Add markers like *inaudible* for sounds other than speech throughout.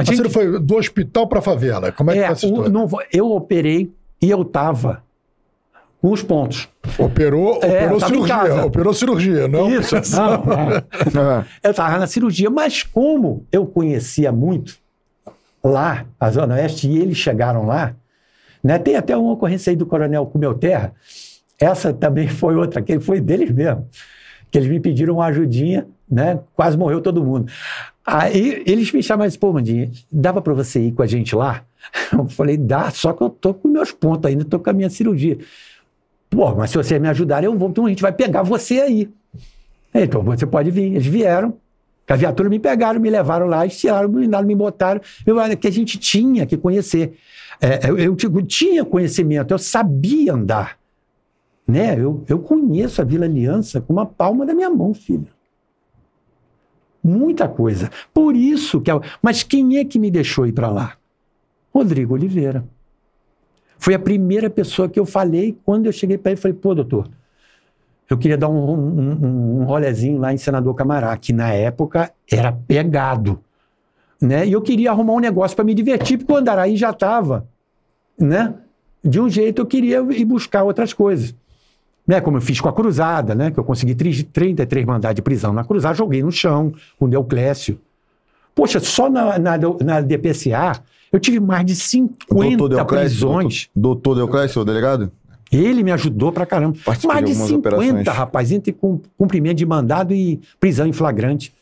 Tá a gente... Você foi do hospital para a favela. Como é, é que foi essa Não, eu operei e eu estava com os pontos. Operou, é, operou cirurgia. Operou cirurgia, não? Isso, *laughs* não. não. É. eu estava na cirurgia, mas como eu conhecia muito lá, a Zona Oeste, e eles chegaram lá, né? Tem até uma ocorrência aí do coronel Cumeu Terra. Essa também foi outra, que foi deles mesmo. Que eles me pediram uma ajudinha, né? Quase morreu todo mundo. Aí eles me chamaram e disseram, pô, Mandinha, dava para você ir com a gente lá? *laughs* Eu falei, dá, só que eu tô com meus pontos ainda, tô com a minha cirurgia. Pô, mas se vocês me ajudarem, eu vou, então a gente vai pegar você aí. É, então, você pode vir. Eles vieram, a viatura me pegaram, me levaram lá, estiraram, blindaram, me botaram. Eu, que a gente tinha que conhecer. É, eu, eu, tinha conhecimento, eu sabia andar. Né? Eu, eu conheço a Vila Aliança com uma palma da minha mão, filho. Muita coisa. Por isso que. Mas quem é que me deixou ir para lá? Rodrigo Oliveira. Foi a primeira pessoa que eu falei quando eu cheguei para ele. Falei, pô, doutor, eu queria dar um, um, um rolezinho lá em Senador Camará, que na época era pegado. Né? E eu queria arrumar um negócio para me divertir, porque o Andaraí já estava. Né? De um jeito, eu queria ir buscar outras coisas né, como eu fiz com a Cruzada, né, que eu consegui 33 mandados de prisão na Cruzada, joguei no chão com o Deoclésio. Poxa, só na, na, na, DPCA eu tive mais de 50 doutor Deoclésio, prisões. Doutor, doutor Deoclésio, delegado? Ele me ajudou pra caramba. mais de, de 50, operações. rapaz, entre cumprimento de mandado e prisão em flagrante.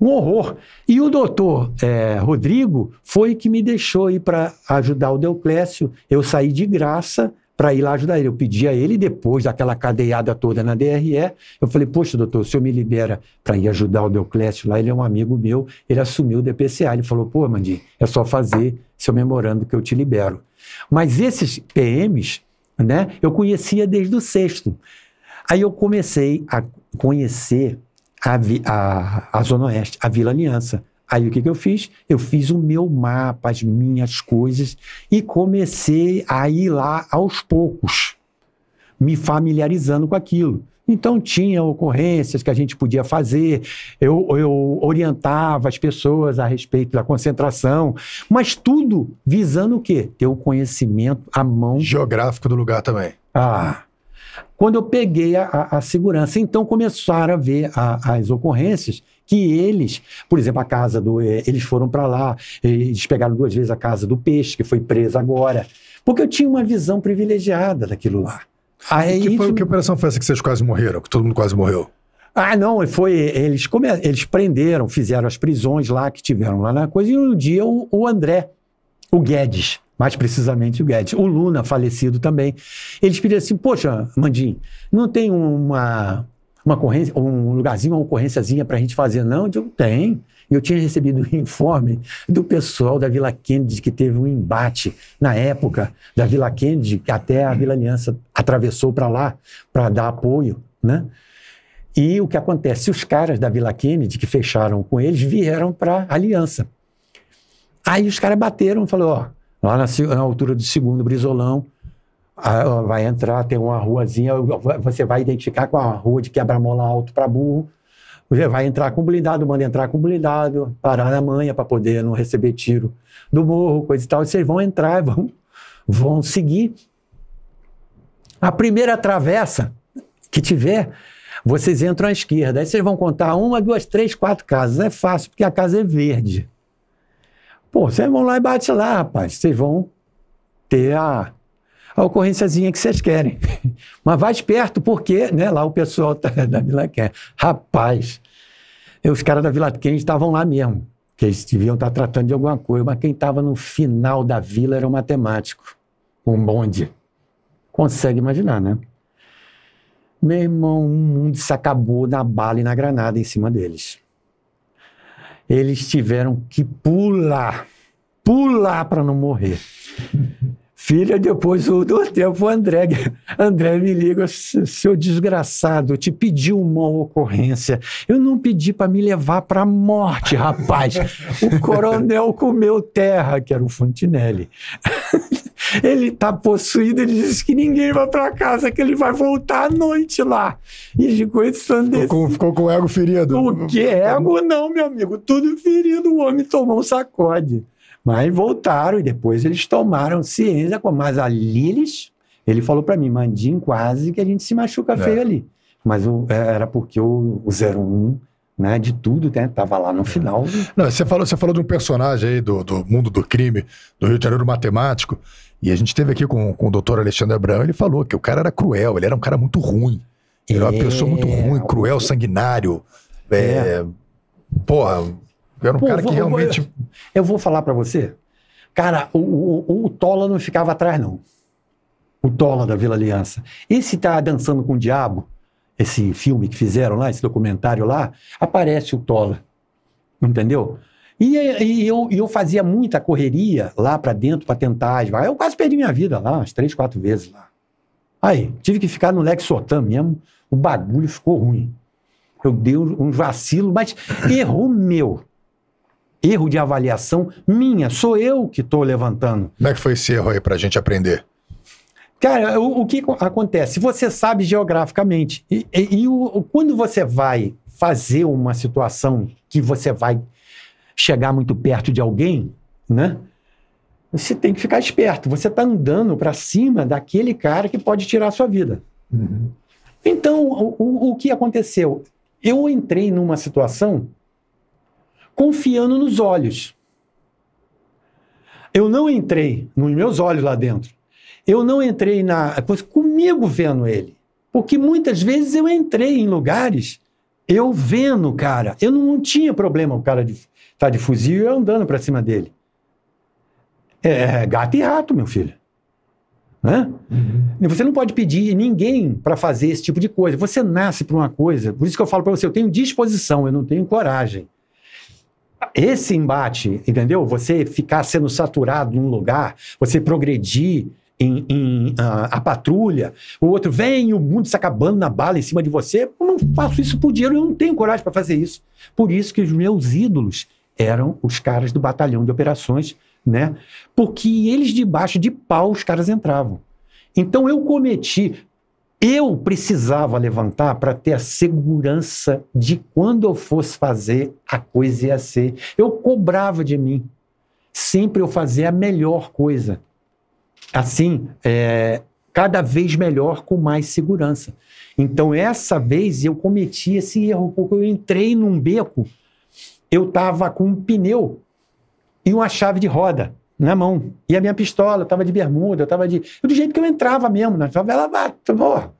Um horror. E o doutor é, Rodrigo foi que me deixou ir para ajudar o Deoclésio. Eu saí de graça para ir lá ajudar ele. Eu pedi a ele depois daquela cadeiada toda na DRE. Eu falei, poxa, doutor, o senhor me libera para ir ajudar o Deoclésio lá, ele é um amigo meu, ele assumiu o DPCA. Ele falou, pô, Mandi, é só fazer seu memorando que eu te libero. Mas esses PMs, né, eu conhecia desde o sexto. Aí eu comecei a conhecer a, a, a Zona Oeste, a Vila Aliança. Aí o que, que eu fiz? Eu fiz o meu mapa, as minhas coisas e comecei a ir lá aos poucos, me familiarizando com aquilo. Então tinha ocorrências que a gente podia fazer, eu, eu orientava as pessoas a respeito da concentração, mas tudo visando o quê? Ter o conhecimento à mão. Geográfico do lugar também. Ah, quando eu peguei a, a, segurança, então começaram a ver a, as ocorrências que eles, por exemplo, a casa do. Eh, eles foram para lá, eles pegaram duas vezes a casa do peixe, que foi presa agora. Porque eu tinha uma visão privilegiada daquilo lá. Aí, que, foi, que operação foi essa que vocês quase morreram, que todo mundo quase morreu? Ah, não, foi. Eles, come, eles prenderam, fizeram as prisões lá que tiveram lá na coisa, e um dia o, o André, o Guedes, mais precisamente o Guedes, o Luna, falecido também, eles pediram assim: Poxa, Mandim, não tem uma, uma ocorrência, um lugarzinho, uma ocorrênciazinha para a gente fazer. Não, eu digo, tem. Eu tinha recebido *laughs* um informe do pessoal da Vila Kennedy que teve um embate na época da Vila Kennedy, que até a Vila Aliança atravessou para lá para dar apoio, né? E o que acontece? Os caras da Vila Kennedy que fecharam com eles vieram para Aliança. Aí os caras bateram e falaram, ó, lá na, na altura do segundo Brizolão, ah, vai entrar, tem uma ruazinha, você vai identificar com a rua de quebra-mola alto para burro, você vai entrar com blindado, manda entrar com blindado, parar na manha para poder não receber tiro do morro, coisa e tal, e vocês vão entrar, *laughs* vão, vão seguir. A primeira travessa que tiver, vocês entram à esquerda, aí vocês vão contar uma, duas, três, quatro casas, é fácil, porque a casa é verde. Pô, vocês vão lá e bate lá, rapaz, vocês vão ter a a ocorrênciazinha que vocês querem. *laughs* Mas vai esperto, porque né, lá o pessoal tá, *laughs* da Vila Quem. Rapaz, os caras da Vila Quem estavam lá mesmo, que eles deviam estar tá tratando de alguma coisa, mas quem estava no final da vila era o matemático, um bonde. Consegue imaginar, né? Meu irmão, o mundo se acabou na bala e na granada em cima deles. Eles tiveram que pular, pular para não morrer. *laughs* filha, depois do tempo, o André, André me liga, seu desgraçado, eu te pedi uma ocorrência. Eu não pedi para me levar para a morte, rapaz. o coronel comeu terra, que era o Fontinelli. ele está possuído, ele disse que ninguém vai para casa, que ele vai voltar à noite lá. E ficou ensandecido. Ficou, ficou com o ego ferido. O que? Ego não, meu amigo. Tudo ferido. O homem tomou um sacode. Mas voltaram e depois eles tomaram ciência. Mas ali eles. Ele falou para mim, Mandim, quase que a gente se machuca é. feio ali. Mas o, é, era porque o, o 01 né, de tudo, né, tava lá no é. final. Não, você falou, você falou de um personagem aí do, do mundo do crime, do Rio de Janeiro matemático, e a gente teve aqui com, com o doutor Alexandre Abrão, ele falou que o cara era cruel, ele era um cara muito ruim. Ele é, era uma pessoa muito é, ruim, cruel, sanguinário. É, é. Porra, eu era um Pô, cara que realmente. Eu, eu vou falar para você. Cara, o, o, o Tola não ficava atrás, não. O Tola da Vila Aliança. Esse tá dançando com o diabo, esse filme que fizeram lá, esse documentário lá, aparece o Tola. Entendeu? E, e eu, eu fazia muita correria lá para dentro para tentar. Eu quase perdi minha vida lá, umas três, quatro vezes lá. Aí, tive que ficar no Lexotan mesmo. O bagulho ficou ruim. Eu dei uns vacilos, mas erro meu erro de avaliação minha, sou eu que estou levantando. Como é que foi esse erro aí para a gente aprender? Cara, o, o, que acontece? Você sabe geograficamente. E, e, e o, quando você vai fazer uma situação que você vai chegar muito perto de alguém, né? Você tem que ficar esperto. Você está andando para cima daquele cara que pode tirar a sua vida. Uhum. Então, o, o, o que aconteceu? Eu entrei numa situação confiando nos olhos. Eu não entrei nos meus olhos lá dentro. Eu não entrei na comigo vendo ele. Porque muitas vezes eu entrei em lugares eu vendo o cara. Eu não tinha problema o cara de, tá de fuzil e eu andando para cima dele. É, é gato e rato, meu filho. Né? Uhum. Você não pode pedir ninguém para fazer esse tipo de coisa. Você nasce para uma coisa. Por isso que eu falo para você, eu tenho disposição, eu não tenho coragem. Esse embate, entendeu? Você ficar sendo saturado num lugar, você progredir em, em a, a patrulha, o outro vem, o mundo se acabando na bala em cima de você. Eu não faço isso por dinheiro, eu não tenho coragem para fazer isso. Por isso que os meus ídolos eram os caras do batalhão de operações, né? Porque eles debaixo de pau os caras entravam. Então eu cometi, eu precisava levantar para ter a segurança de quando eu fosse fazer, a coisa ia ser. Eu cobrava de mim. Sempre eu fazer a melhor coisa. Assim, é, cada vez melhor, com mais segurança. Então, essa vez eu cometi esse erro, porque eu entrei num beco, eu estava com um pneu e uma chave de roda na mão. E a minha pistola, eu tava de bermuda, eu tava de. do jeito que eu entrava mesmo na favela, porra.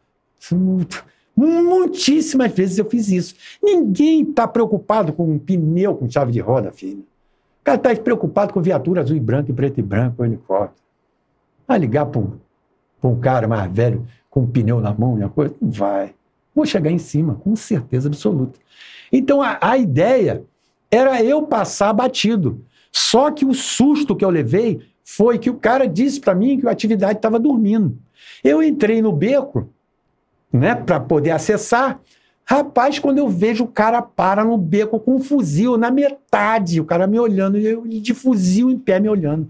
Muitíssimas vezes eu fiz isso. Ninguém tá preocupado com um pneu com chave de roda, filho. O cara tá preocupado com viatura azul e branca, e preto e branco, helicóptero. Vai ligar para um, pra um cara mais velho com um pneu na mão e a coisa? Não vai. Vou chegar em cima, com certeza absoluta. Então a, a ideia era eu passar batido. Só que o susto que eu levei foi que o cara disse para mim que a atividade estava dormindo. Eu entrei no beco, né, para poder acessar. Rapaz, quando eu vejo o cara para no beco com um fuzil na metade, o cara me olhando, e eu de fuzil em pé me olhando.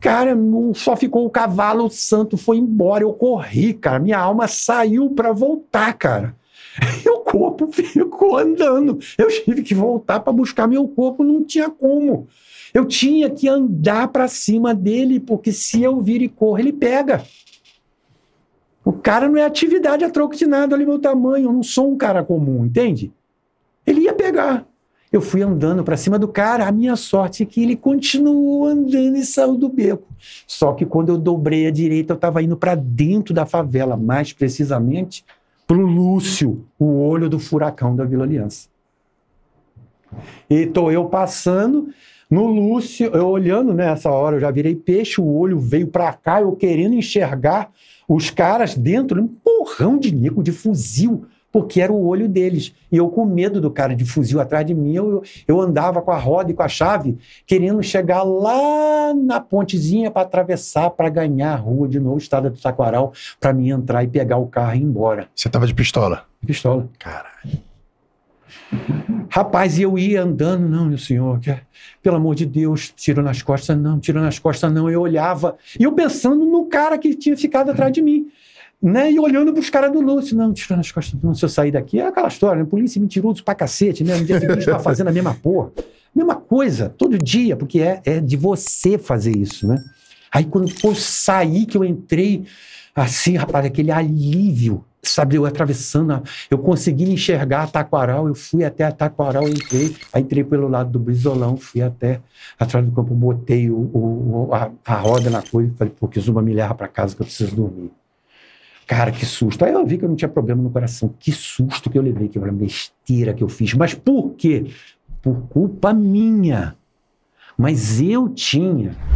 Cara, só ficou o cavalo, santo foi embora, eu corri, cara, minha alma saiu para voltar, cara. *laughs* E o corpo ficou andando. Eu tive que voltar para buscar meu corpo, não tinha como. Eu tinha que andar para cima dele, porque se eu vir e corro, ele pega. O cara não é atividade a troco de nada, olha meu tamanho, eu não sou um cara comum, entende? Ele ia pegar. Eu fui andando para cima do cara, a minha sorte é que ele continuou andando e saiu do beco. Só que quando eu dobrei a direita, eu estava indo para dentro da favela, mais precisamente pro Lúcio, o olho do furacão da Vila Aliança. E tô eu passando no Lúcio, eu olhando nessa né, hora, eu já virei peixe, o olho veio para cá, eu querendo enxergar os caras dentro, um porrão de nico de fuzil porque era o olho deles. E eu, com medo do cara de fuzil atrás de mim, eu, eu andava com a roda e com a chave, querendo chegar lá na pontezinha para atravessar, para ganhar a rua de novo, estrada do Taquaral, para mim entrar e pegar o carro e ir embora. Você estava de pistola? Pistola. Caralho. Rapaz, eu ia andando, não, meu senhor, que, é, pelo amor de Deus, tiro nas costas, não, tiro nas costas, não. Eu olhava, e eu pensando no cara que tinha ficado atrás de mim né? E olhando pros caras do Lúcio, não, tirando as costas, não, se eu sair daqui, é aquela história, né? Polícia mentiroso pra cacete, né? No dia seguinte tá fazendo a mesma porra. Mesma coisa, todo dia, porque é, é de você fazer isso, né? Aí quando eu saí, que eu entrei, assim, rapaz, aquele alívio, sabe? Eu atravessando, a, eu consegui enxergar a Taquaral, eu fui até a Taquaral, entrei, aí entrei pelo lado do Brizolão, fui até atrás do campo, botei o, o, a, a roda na coisa e falei, pô, que zumba me leva pra casa que eu preciso dormir. Cara, que susto. Aí eu vi que eu não tinha problema no coração. Que susto que eu levei, que olha, besteira que eu fiz. Mas por quê? Por culpa minha. Mas eu tinha